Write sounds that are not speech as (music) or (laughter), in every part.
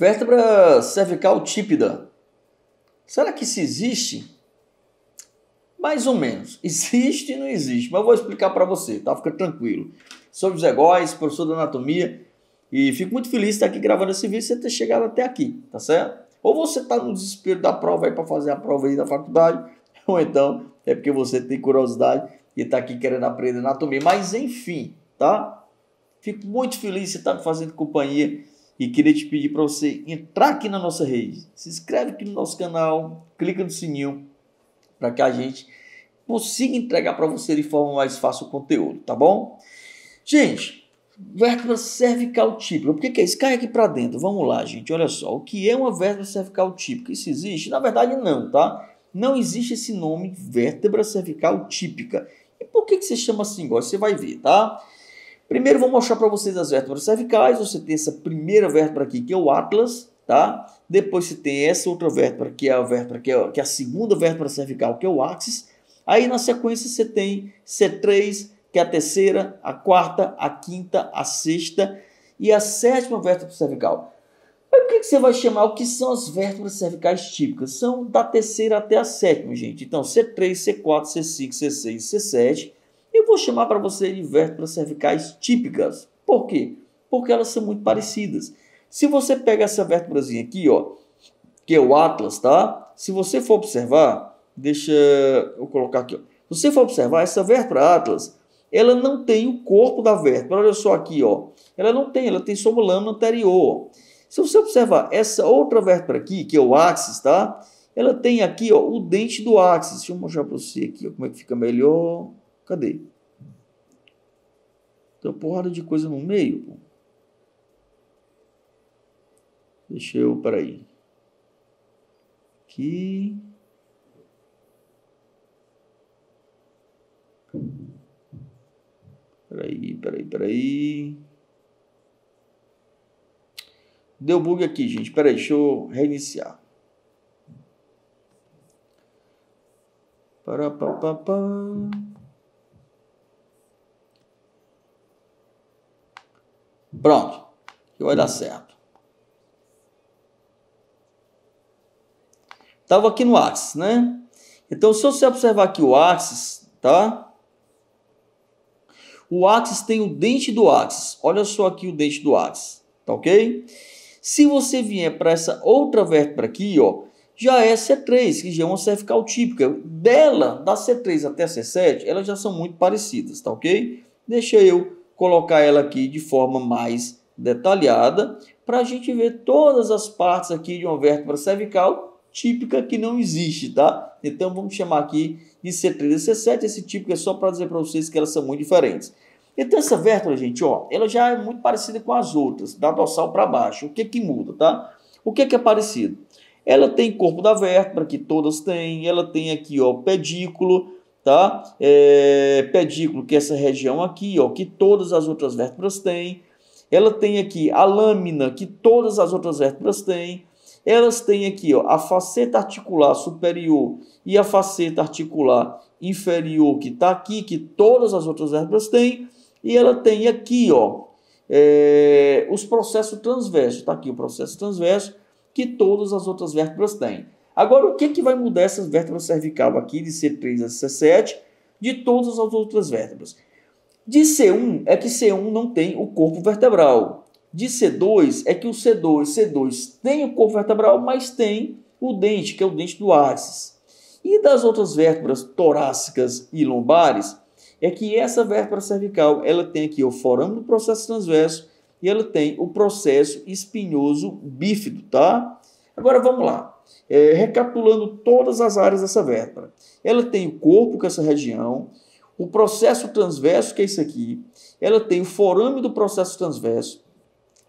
Vértebra cervical típida. Será que isso existe? Mais ou menos. (laughs) Existe e não existe, mas eu vou explicar para você, tá? Fica tranquilo. Sou José Góes, professor de anatomia, e fico muito feliz de estar aqui gravando esse vídeo e você ter chegado até aqui, tá certo? Ou você está no desespero da prova aí para fazer a prova aí da faculdade, (laughs) ou então é porque você tem curiosidade e está aqui querendo aprender anatomia. Mas enfim, tá? Fico muito feliz de estar tá me fazendo companhia e queria te pedir para você entrar aqui na nossa rede. Se inscreve aqui no nosso canal, clica no sininho para que a gente consiga entregar para você de forma mais fácil o conteúdo, tá bom? Gente, vértebra cervical típica. Por que, que é isso? Cai aqui para dentro. Vamos lá, gente. Olha só. O que é uma vértebra cervical típica? Isso existe? Na verdade, não, tá? Não existe esse nome, vértebra cervical típica. E por que, que você chama assim? Você vai ver, tá? Primeiro vou mostrar para vocês as vértebras cervicais, você tem essa primeira vértebra aqui que é o atlas, tá? Depois você tem essa outra vértebra que é a vértebra que é, que é a segunda vértebra cervical, que é o axis. Aí na sequência você tem C3, que é a terceira, a quarta, a quinta, a sexta e a sétima vértebra cervical. Mas que você vai chamar o que são as vértebras cervicais típicas? São da terceira até a sétima, gente. Então, C3, C4, C5, C6, C7 vou chamar para você de vértebras cervicais típicas. Por quê? Porque elas são muito parecidas. Se você pega essa vértebrazinha aqui, ó, que é o atlas, tá? Se você for observar, deixa eu colocar aqui, ó. Se você for observar, essa vértebra atlas, ela não tem o corpo da vértebra. Olha só aqui, ó. Ela não tem, ela tem só uma lâmina anterior. Se você observar essa outra vértebra aqui, que é o axis, tá? Ela tem aqui, ó, o dente do axis. Deixa eu mostrar para você aqui, ó, como é que fica melhor. Cadê? Tem uma porrada de coisa no meio. Pô. Deixa eu, peraí. Aqui. Peraí, peraí, peraí. Deu bug aqui, gente. Peraí, deixa eu reiniciar. Pará, pa, pa, pá. Pronto, que vai dar certo. Estava aqui no axis, né? Então, se você observar aqui o axis, tá? O axis tem o dente do axis. Olha só aqui o dente do axis, tá ok? Se você vier para essa outra vértebra aqui, ó, já é C3, que já é uma cervical típica. Dela, da C3 até C7, elas já são muito parecidas, tá ok? Deixa eu colocar ela aqui de forma mais detalhada para a gente ver todas as partes aqui de uma vértebra cervical típica que não existe, tá? Então vamos chamar aqui de C3 e C7. Esse típico é só para dizer para vocês que elas são muito diferentes. Então essa vértebra, gente, ó, ela já é muito parecida com as outras, da dorsal para baixo. O que que muda, tá? O que que é parecido? Ela tem corpo da vértebra, que todas têm, ela tem aqui, ó, pedículo, tá? É, pedículo, que é essa região aqui, ó, que todas as outras vértebras têm. Ela tem aqui a lâmina, que todas as outras vértebras têm. Elas têm aqui ó, a faceta articular superior e a faceta articular inferior, que está aqui, que todas as outras vértebras têm. E ela tem aqui ó, é, os processos transversos. Está aqui o processo transverso, que todas as outras vértebras têm. Agora, o que, que vai mudar essa vértebra cervical aqui, de C3 a C7, de todas as outras vértebras? De C1 é que C1 não tem o corpo vertebral. De C2 é que o C2, C2 tem o corpo vertebral, mas tem o dente, que é o dente do ápice. E das outras vértebras torácicas e lombares, é que essa vértebra cervical, ela tem aqui o forame do processo transverso e ela tem o processo espinhoso bífido, tá? Agora vamos lá é, recapitulando todas as áreas dessa vértebra. Ela tem o corpo, que é essa região, o processo transverso, que é isso aqui, ela tem o forame do processo transverso,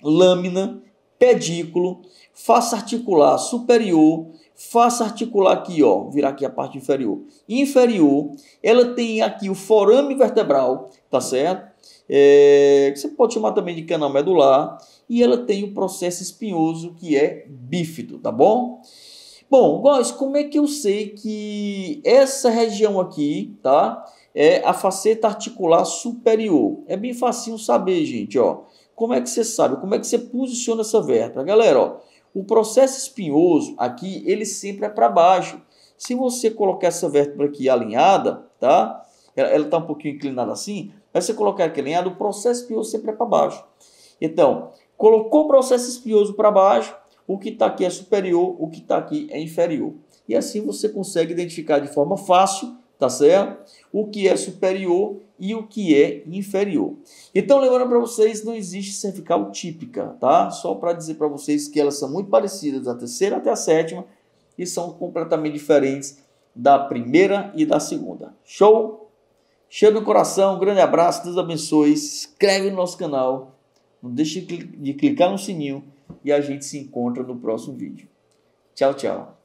lâmina, pedículo, face articular superior, face articular aqui, ó, virar aqui a parte inferior, inferior, ela tem aqui o forame vertebral, tá certo? é, que você pode chamar também de canal medular, e ela tem o um processo espinhoso que é bífido, tá bom? Bom, Góis, como é que eu sei que essa região aqui, tá? É a faceta articular superior. É bem facinho saber, gente, ó. Como é que você sabe? Como é que você posiciona essa vértebra? Galera, ó, o processo espinhoso aqui, ele sempre é para baixo. Se você colocar essa vértebra aqui alinhada, tá? Ela está um pouquinho inclinada assim, Aí você colocar aquele linhado, o processo espinhoso sempre é para baixo. Então, colocou o processo espinhoso para baixo, o que está aqui é superior, o que está aqui é inferior. E assim você consegue identificar de forma fácil, tá certo? O que é superior e o que é inferior. Então, lembrando para vocês, não existe cervical típica, tá? Só para dizer para vocês que elas são muito parecidas da terceira até a sétima e são completamente diferentes da primeira e da segunda. Show? Cheio do coração, um grande abraço, Deus abençoe. Se inscreve no nosso canal, não deixe de clicar no sininho e a gente se encontra no próximo vídeo. Tchau, tchau.